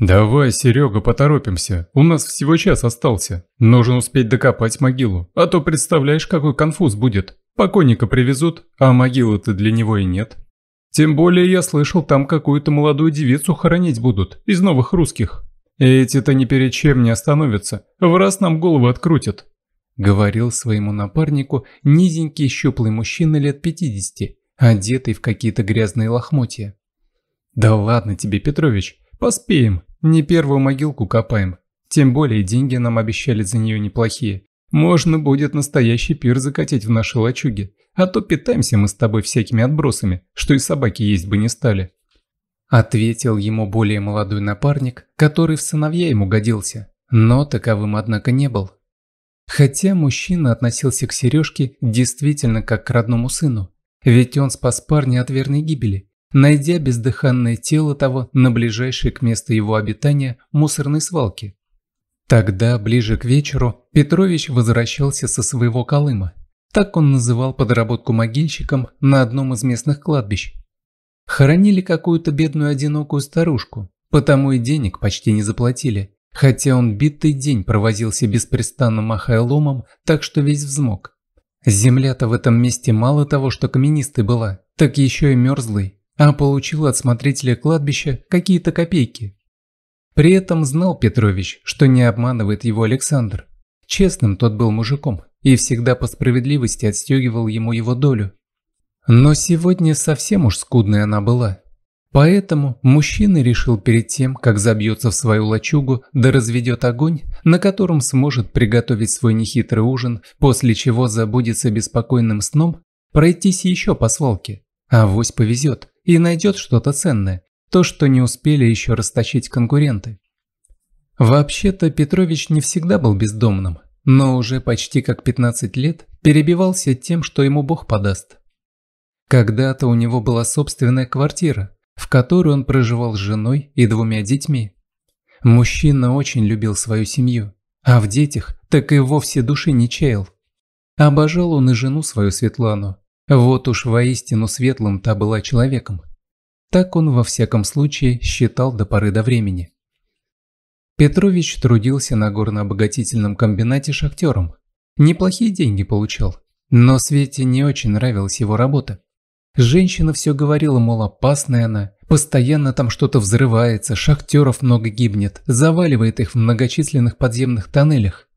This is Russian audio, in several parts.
«Давай, Серега, поторопимся. У нас всего час остался. Нужно успеть докопать могилу, а то представляешь, какой конфуз будет. Покойника привезут, а могилы-то для него и нет. Тем более я слышал, там какую-то молодую девицу хоронить будут, из новых русских. Эти-то ни перед чем не остановятся, в раз нам головы открутят». Говорил своему напарнику низенький щуплый мужчина лет 50, одетый в какие-то грязные лохмотья. «Да ладно тебе, Петрович, поспеем, не первую могилку копаем. Тем более деньги нам обещали за нее неплохие. Можно будет настоящий пир закатить в нашей лачуге, а то питаемся мы с тобой всякими отбросами, что и собаки есть бы не стали». Ответил ему более молодой напарник, который в сыновья ему годился, но таковым, однако, не был. Хотя мужчина относился к Сережке действительно как к родному сыну, ведь он спас парня от верной гибели, найдя бездыханное тело того на ближайшей к месту его обитания мусорной свалке. Тогда, ближе к вечеру, Петрович возвращался со своего Колыма. Так он называл подработку могильщиком на одном из местных кладбищ. Хоронили какую-то бедную одинокую старушку, потому и денег почти не заплатили, хотя он битый день провозился беспрестанно махая ломом, так что весь взмок. Земля-то в этом месте мало того, что каменистой была, так еще и мерзлой, а получил от смотрителя кладбища какие-то копейки. При этом знал Петрович, что не обманывает его Александр. Честным тот был мужиком и всегда по справедливости отстегивал ему его долю. Но сегодня совсем уж скудной она была. Поэтому мужчина решил перед тем, как забьется в свою лачугу, да разведет огонь, на котором сможет приготовить свой нехитрый ужин, после чего забудется беспокойным сном, пройтись еще по свалке. А вось повезет и найдет что-то ценное, то, что не успели еще расточить конкуренты. Вообще-то Петрович не всегда был бездомным, но уже почти как 15 лет перебивался тем, что ему Бог подаст. Когда-то у него была собственная квартира, в которой он проживал с женой и двумя детьми. Мужчина очень любил свою семью, а в детях так и вовсе души не чаял. Обожал он и жену свою Светлану, вот уж воистину светлым та была человеком. Так он во всяком случае считал до поры до времени. Петрович трудился на горно-обогатительном комбинате шахтером. Неплохие деньги получал, но Свете не очень нравилась его работа. Женщина все говорила, мол, опасная она, постоянно там что-то взрывается, шахтеров много гибнет, заваливает их в многочисленных подземных тоннелях.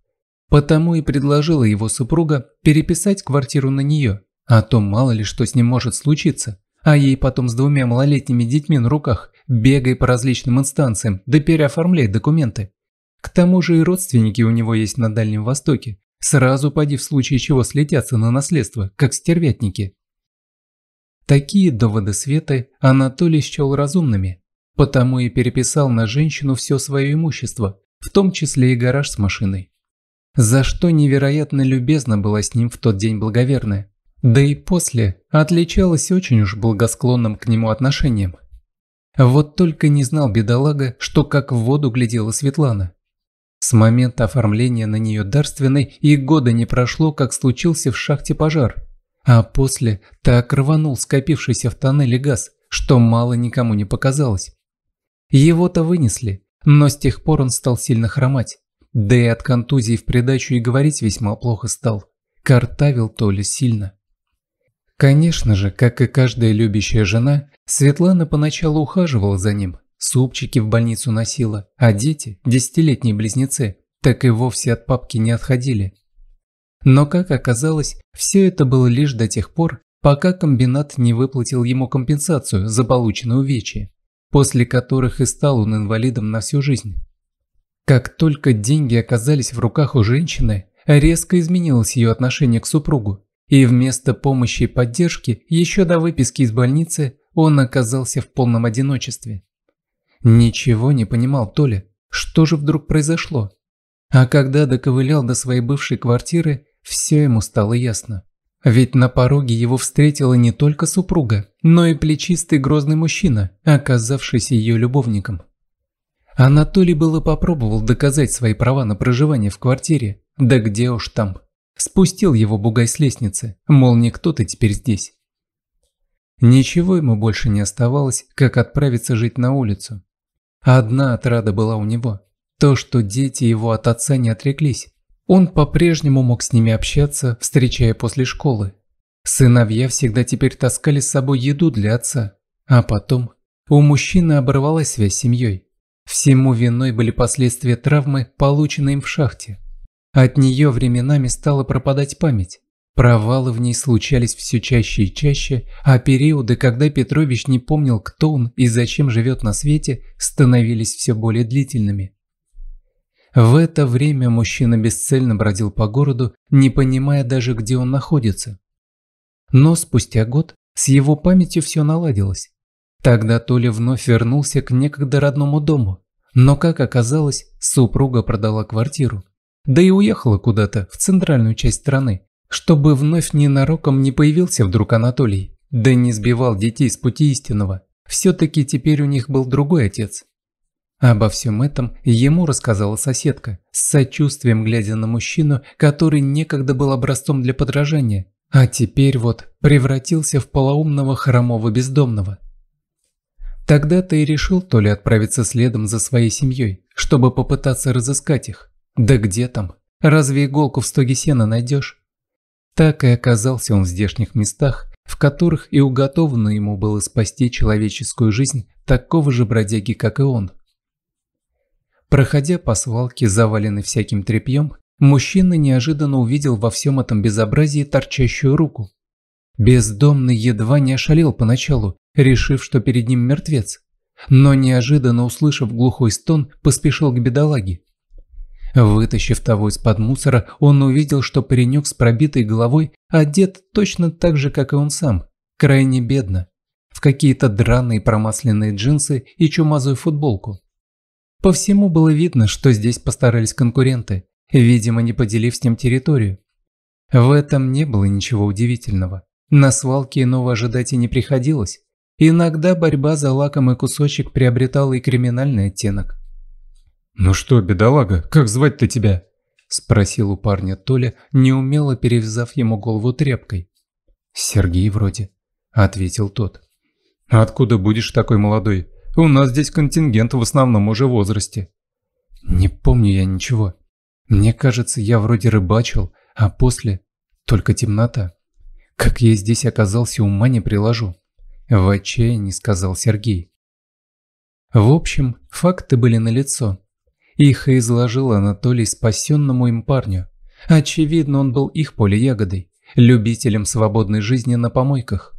Потому и предложила его супруга переписать квартиру на нее, а то мало ли что с ним может случиться. А ей потом с двумя малолетними детьми на руках бегай по различным инстанциям, да переоформляй документы. К тому же и родственники у него есть на Дальнем Востоке. Сразу поди в случае чего слетятся на наследство, как стервятники. Такие доводы Светы Анатолий счел разумными, потому и переписал на женщину все свое имущество, в том числе и гараж с машиной. За что невероятно любезно была с ним в тот день благоверная. Да и после отличалась очень уж благосклонным к нему отношением. Вот только не знал бедолага, что как в воду глядела Светлана. С момента оформления на нее дарственной и года не прошло, как случился в шахте пожар. А после так рванул скопившийся в тоннеле газ, что мало никому не показалось. Его-то вынесли, но с тех пор он стал сильно хромать. Да и от контузии в придачу и говорить весьма плохо стал. Картавил то ли сильно. Конечно же, как и каждая любящая жена, Светлана поначалу ухаживала за ним, супчики в больницу носила, а дети, десятилетние близнецы, так и вовсе от папки не отходили. Но, как оказалось, все это было лишь до тех пор, пока комбинат не выплатил ему компенсацию за полученные увечья, после которых и стал он инвалидом на всю жизнь. Как только деньги оказались в руках у женщины, резко изменилось ее отношение к супругу. И вместо помощи и поддержки, еще до выписки из больницы, он оказался в полном одиночестве. Ничего не понимал Толя, что же вдруг произошло? А когда доковылял до своей бывшей квартиры, все ему стало ясно. Ведь на пороге его встретила не только супруга, но и плечистый грозный мужчина, оказавшийся ее любовником. Анатолий было попробовал доказать свои права на проживание в квартире, да где уж там. Спустил его бугай с лестницы, мол, не кто ты теперь здесь. Ничего ему больше не оставалось, как отправиться жить на улицу. Одна отрада была у него. То, что дети его от отца не отреклись. Он по-прежнему мог с ними общаться, встречая после школы. Сыновья всегда теперь таскали с собой еду для отца. А потом у мужчины оборвалась связь с семьей. Всему виной были последствия травмы, полученной им в шахте. От нее временами стала пропадать память. Провалы в ней случались все чаще и чаще, а периоды, когда Петрович не помнил, кто он и зачем живет на свете, становились все более длительными. В это время мужчина бесцельно бродил по городу, не понимая даже, где он находится. Но спустя год с его памятью все наладилось. Тогда Толя вновь вернулся к некогда родному дому, но, как оказалось, супруга продала квартиру да и уехала куда-то, в центральную часть страны, чтобы вновь ненароком не появился вдруг Анатолий, да не сбивал детей с пути истинного. Все-таки теперь у них был другой отец. Обо всем этом ему рассказала соседка, с сочувствием глядя на мужчину, который некогда был образцом для подражания, а теперь вот превратился в полоумного хромого бездомного. Тогда ты -то и решил то ли отправиться следом за своей семьей, чтобы попытаться разыскать их, да где там? Разве иголку в стоге сена найдешь? Так и оказался он в здешних местах, в которых и уготовано ему было спасти человеческую жизнь такого же бродяги, как и он. Проходя по свалке, заваленной всяким тряпьем, мужчина неожиданно увидел во всем этом безобразии торчащую руку. Бездомный едва не ошалел поначалу, решив, что перед ним мертвец, но неожиданно услышав глухой стон, поспешил к бедолаге. Вытащив того из-под мусора, он увидел, что паренек с пробитой головой одет точно так же, как и он сам, крайне бедно, в какие-то драные промасленные джинсы и чумазую футболку. По всему было видно, что здесь постарались конкуренты, видимо, не поделив с ним территорию. В этом не было ничего удивительного. На свалке иного ожидать и не приходилось. Иногда борьба за лакомый кусочек приобретала и криминальный оттенок. «Ну что, бедолага, как звать-то тебя?» – спросил у парня Толя, неумело перевязав ему голову тряпкой. «Сергей вроде», – ответил тот. «Откуда будешь такой молодой? У нас здесь контингент в основном уже в возрасте». «Не помню я ничего. Мне кажется, я вроде рыбачил, а после только темнота. Как я здесь оказался, ума не приложу». В отчаянии сказал Сергей. В общем, факты были налицо. Их изложил Анатолий спасенному им парню. Очевидно, он был их поле любителем свободной жизни на помойках.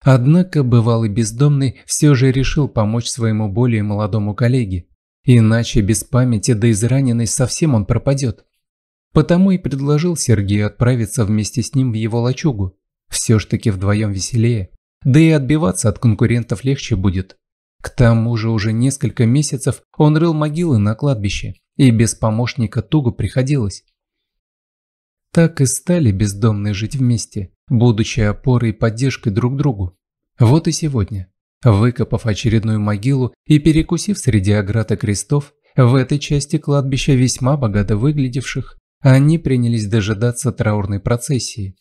Однако бывалый бездомный все же решил помочь своему более молодому коллеге. Иначе без памяти да израненный совсем он пропадет. Потому и предложил Сергею отправиться вместе с ним в его лачугу. Все ж таки вдвоем веселее. Да и отбиваться от конкурентов легче будет. К тому же уже несколько месяцев он рыл могилы на кладбище, и без помощника туго приходилось. Так и стали бездомные жить вместе, будучи опорой и поддержкой друг другу. Вот и сегодня, выкопав очередную могилу и перекусив среди оград крестов, в этой части кладбища весьма богато выглядевших, они принялись дожидаться траурной процессии.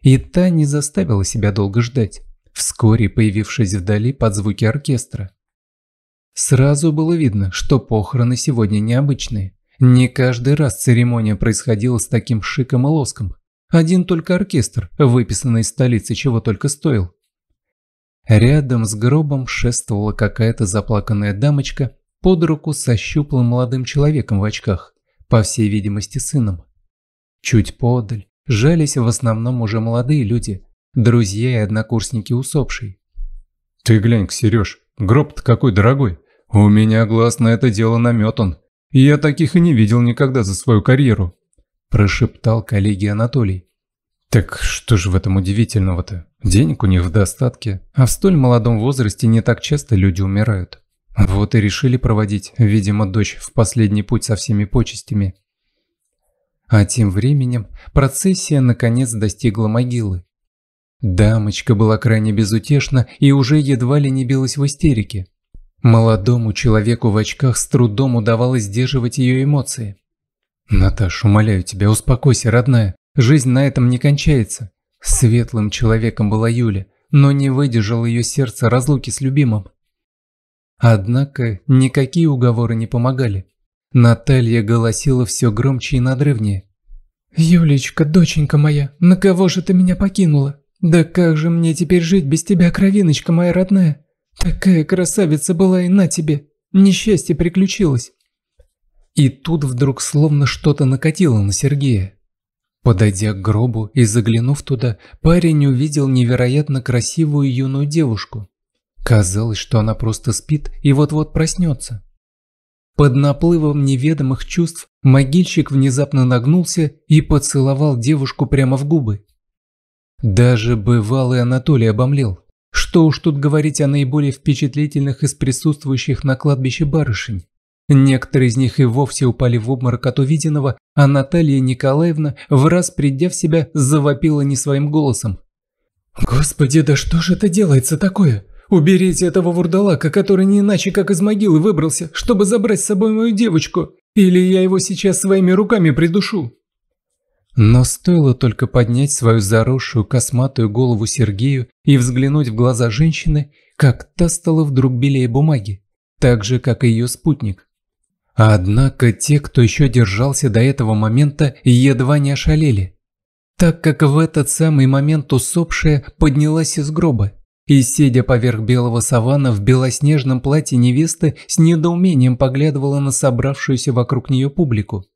И та не заставила себя долго ждать вскоре появившись вдали под звуки оркестра. Сразу было видно, что похороны сегодня необычные. Не каждый раз церемония происходила с таким шиком и лоском. Один только оркестр, выписанный из столицы, чего только стоил. Рядом с гробом шествовала какая-то заплаканная дамочка под руку со щуплым молодым человеком в очках, по всей видимости сыном. Чуть подаль жались в основном уже молодые люди, друзья и однокурсники усопшей. «Ты глянь-ка, Сереж, гроб-то какой дорогой. У меня глаз на это дело наметан. Я таких и не видел никогда за свою карьеру», – прошептал коллеги Анатолий. Так что же в этом удивительного-то? Денег у них в достатке, а в столь молодом возрасте не так часто люди умирают. Вот и решили проводить, видимо, дочь в последний путь со всеми почестями. А тем временем процессия наконец достигла могилы. Дамочка была крайне безутешна и уже едва ли не билась в истерике. Молодому человеку в очках с трудом удавалось сдерживать ее эмоции. «Наташ, умоляю тебя, успокойся, родная. Жизнь на этом не кончается». Светлым человеком была Юля, но не выдержал ее сердце разлуки с любимым. Однако никакие уговоры не помогали. Наталья голосила все громче и надрывнее. «Юлечка, доченька моя, на кого же ты меня покинула? «Да как же мне теперь жить без тебя, кровиночка моя родная? Такая красавица была и на тебе! Несчастье приключилось!» И тут вдруг словно что-то накатило на Сергея. Подойдя к гробу и заглянув туда, парень увидел невероятно красивую юную девушку. Казалось, что она просто спит и вот-вот проснется. Под наплывом неведомых чувств могильщик внезапно нагнулся и поцеловал девушку прямо в губы. Даже бывалый Анатолий обомлел. Что уж тут говорить о наиболее впечатлительных из присутствующих на кладбище барышень. Некоторые из них и вовсе упали в обморок от увиденного, а Наталья Николаевна, в раз придя в себя, завопила не своим голосом. «Господи, да что же это делается такое? Уберите этого вурдалака, который не иначе как из могилы выбрался, чтобы забрать с собой мою девочку, или я его сейчас своими руками придушу!» Но стоило только поднять свою заросшую косматую голову Сергею и взглянуть в глаза женщины, как та стала вдруг белее бумаги, так же, как и ее спутник. Однако те, кто еще держался до этого момента, едва не ошалели, так как в этот самый момент усопшая поднялась из гроба и, сидя поверх белого савана в белоснежном платье невесты, с недоумением поглядывала на собравшуюся вокруг нее публику.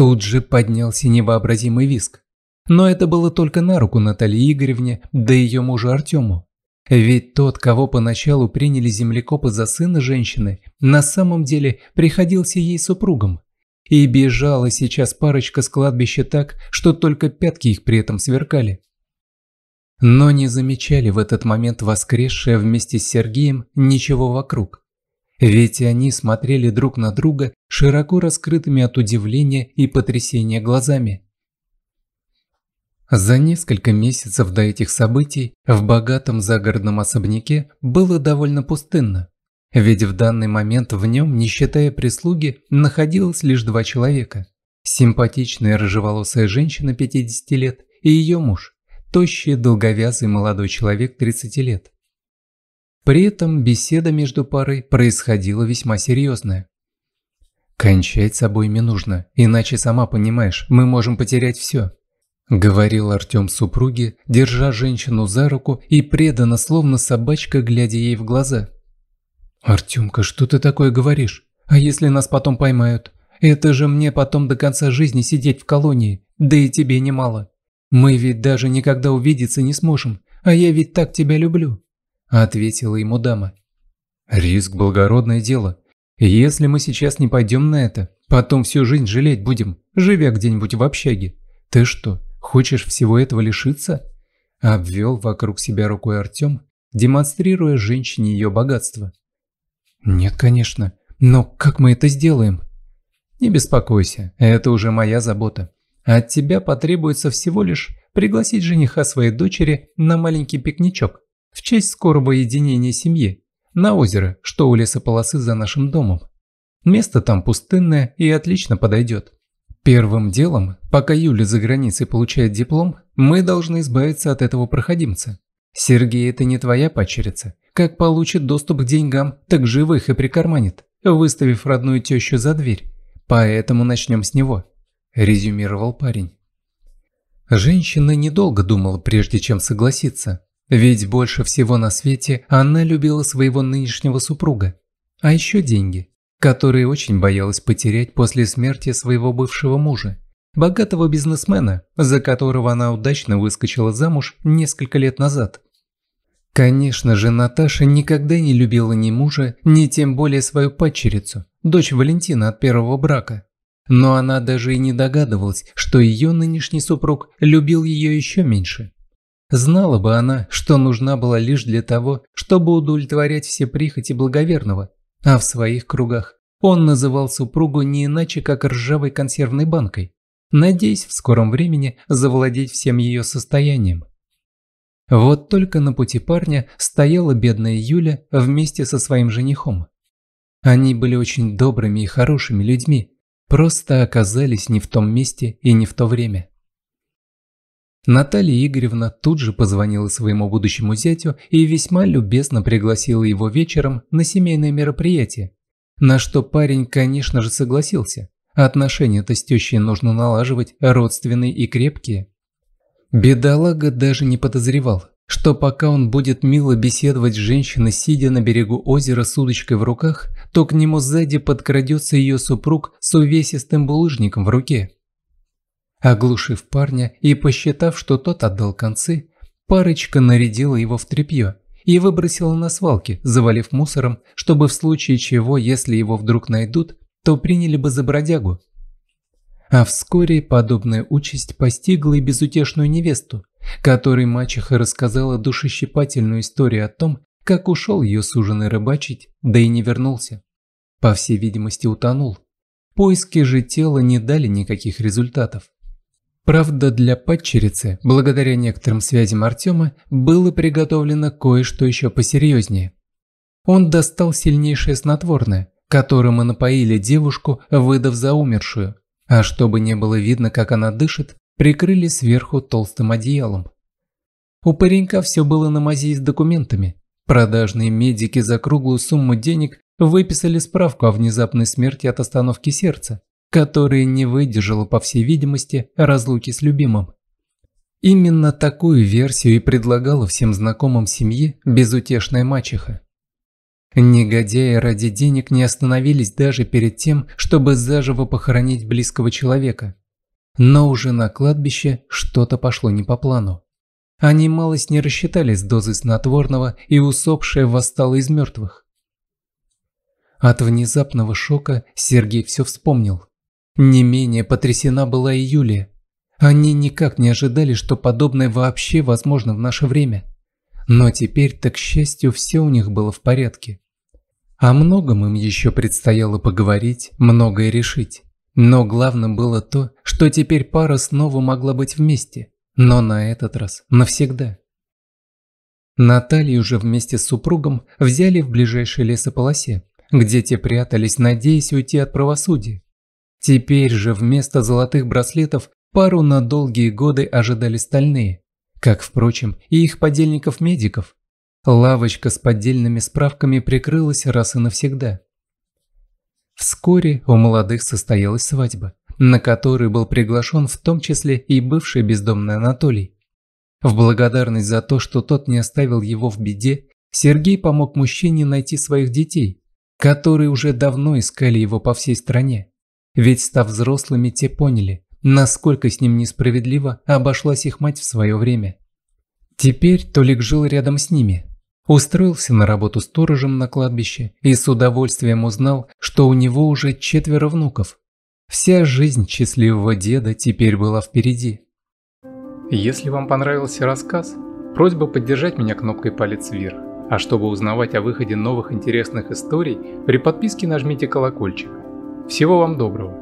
Тут же поднялся невообразимый виск. Но это было только на руку Наталье Игоревне, да ее мужу Артему. Ведь тот, кого поначалу приняли землекопы за сына женщины, на самом деле приходился ей супругом. И бежала сейчас парочка с кладбища так, что только пятки их при этом сверкали. Но не замечали в этот момент воскресшее вместе с Сергеем ничего вокруг. Ведь они смотрели друг на друга широко раскрытыми от удивления и потрясения глазами. За несколько месяцев до этих событий в богатом загородном особняке было довольно пустынно, ведь в данный момент в нем, не считая прислуги, находилось лишь два человека. Симпатичная рыжеволосая женщина 50 лет и ее муж, тощий долговязый молодой человек 30 лет. При этом беседа между парой происходила весьма серьезная. «Кончать с обоими нужно, иначе, сама понимаешь, мы можем потерять все», – говорил Артем супруге, держа женщину за руку и преданно, словно собачка, глядя ей в глаза. «Артемка, что ты такое говоришь? А если нас потом поймают? Это же мне потом до конца жизни сидеть в колонии, да и тебе немало. Мы ведь даже никогда увидеться не сможем, а я ведь так тебя люблю» ответила ему дама. Риск – благородное дело. Если мы сейчас не пойдем на это, потом всю жизнь жалеть будем, живя где-нибудь в общаге. Ты что, хочешь всего этого лишиться? Обвел вокруг себя рукой Артем, демонстрируя женщине ее богатство. Нет, конечно, но как мы это сделаем? Не беспокойся, это уже моя забота. От тебя потребуется всего лишь пригласить жениха своей дочери на маленький пикничок в честь скорого единения семьи, на озеро, что у лесополосы за нашим домом. Место там пустынное и отлично подойдет. Первым делом, пока Юля за границей получает диплом, мы должны избавиться от этого проходимца. Сергей, это не твоя пачерица. Как получит доступ к деньгам, так живых и прикарманит, выставив родную тещу за дверь. Поэтому начнем с него», – резюмировал парень. Женщина недолго думала, прежде чем согласиться. Ведь больше всего на свете она любила своего нынешнего супруга. А еще деньги, которые очень боялась потерять после смерти своего бывшего мужа, богатого бизнесмена, за которого она удачно выскочила замуж несколько лет назад. Конечно же, Наташа никогда не любила ни мужа, ни тем более свою падчерицу, дочь Валентина от первого брака. Но она даже и не догадывалась, что ее нынешний супруг любил ее еще меньше. Знала бы она, что нужна была лишь для того, чтобы удовлетворять все прихоти благоверного, а в своих кругах он называл супругу не иначе, как ржавой консервной банкой, надеясь в скором времени завладеть всем ее состоянием. Вот только на пути парня стояла бедная Юля вместе со своим женихом. Они были очень добрыми и хорошими людьми, просто оказались не в том месте и не в то время. Наталья Игоревна тут же позвонила своему будущему зятю и весьма любезно пригласила его вечером на семейное мероприятие. На что парень, конечно же, согласился. Отношения-то с тещей нужно налаживать, родственные и крепкие. Бедолага даже не подозревал, что пока он будет мило беседовать с женщиной, сидя на берегу озера с удочкой в руках, то к нему сзади подкрадется ее супруг с увесистым булыжником в руке. Оглушив парня и посчитав, что тот отдал концы, парочка нарядила его в тряпье и выбросила на свалки, завалив мусором, чтобы в случае чего, если его вдруг найдут, то приняли бы за бродягу. А вскоре подобная участь постигла и безутешную невесту, которой мачеха рассказала душещипательную историю о том, как ушел ее суженый рыбачить, да и не вернулся. По всей видимости, утонул. Поиски же тела не дали никаких результатов. Правда, для падчерицы, благодаря некоторым связям Артема, было приготовлено кое-что еще посерьезнее. Он достал сильнейшее снотворное, которым и напоили девушку, выдав за умершую, а чтобы не было видно, как она дышит, прикрыли сверху толстым одеялом. У паренька все было на мази с документами. Продажные медики за круглую сумму денег выписали справку о внезапной смерти от остановки сердца, которая не выдержала, по всей видимости, разлуки с любимым. Именно такую версию и предлагала всем знакомым семьи безутешная мачеха. Негодяи ради денег не остановились даже перед тем, чтобы заживо похоронить близкого человека. Но уже на кладбище что-то пошло не по плану. Они малость не рассчитали с дозой снотворного, и усопшая восстала из мертвых. От внезапного шока Сергей все вспомнил. Не менее потрясена была и Юлия. Они никак не ожидали, что подобное вообще возможно в наше время. Но теперь, так к счастью, все у них было в порядке. О многом им еще предстояло поговорить, многое решить. Но главным было то, что теперь пара снова могла быть вместе, но на этот раз навсегда. Наталью уже вместе с супругом взяли в ближайшей лесополосе, где те прятались, надеясь уйти от правосудия. Теперь же вместо золотых браслетов пару на долгие годы ожидали стальные, как, впрочем, и их подельников-медиков. Лавочка с поддельными справками прикрылась раз и навсегда. Вскоре у молодых состоялась свадьба, на которой был приглашен в том числе и бывший бездомный Анатолий. В благодарность за то, что тот не оставил его в беде, Сергей помог мужчине найти своих детей, которые уже давно искали его по всей стране. Ведь, став взрослыми, те поняли, насколько с ним несправедливо обошлась их мать в свое время. Теперь Толик жил рядом с ними. Устроился на работу сторожем на кладбище и с удовольствием узнал, что у него уже четверо внуков. Вся жизнь счастливого деда теперь была впереди. Если вам понравился рассказ, просьба поддержать меня кнопкой «Палец вверх». А чтобы узнавать о выходе новых интересных историй, при подписке нажмите колокольчик. Всего вам доброго!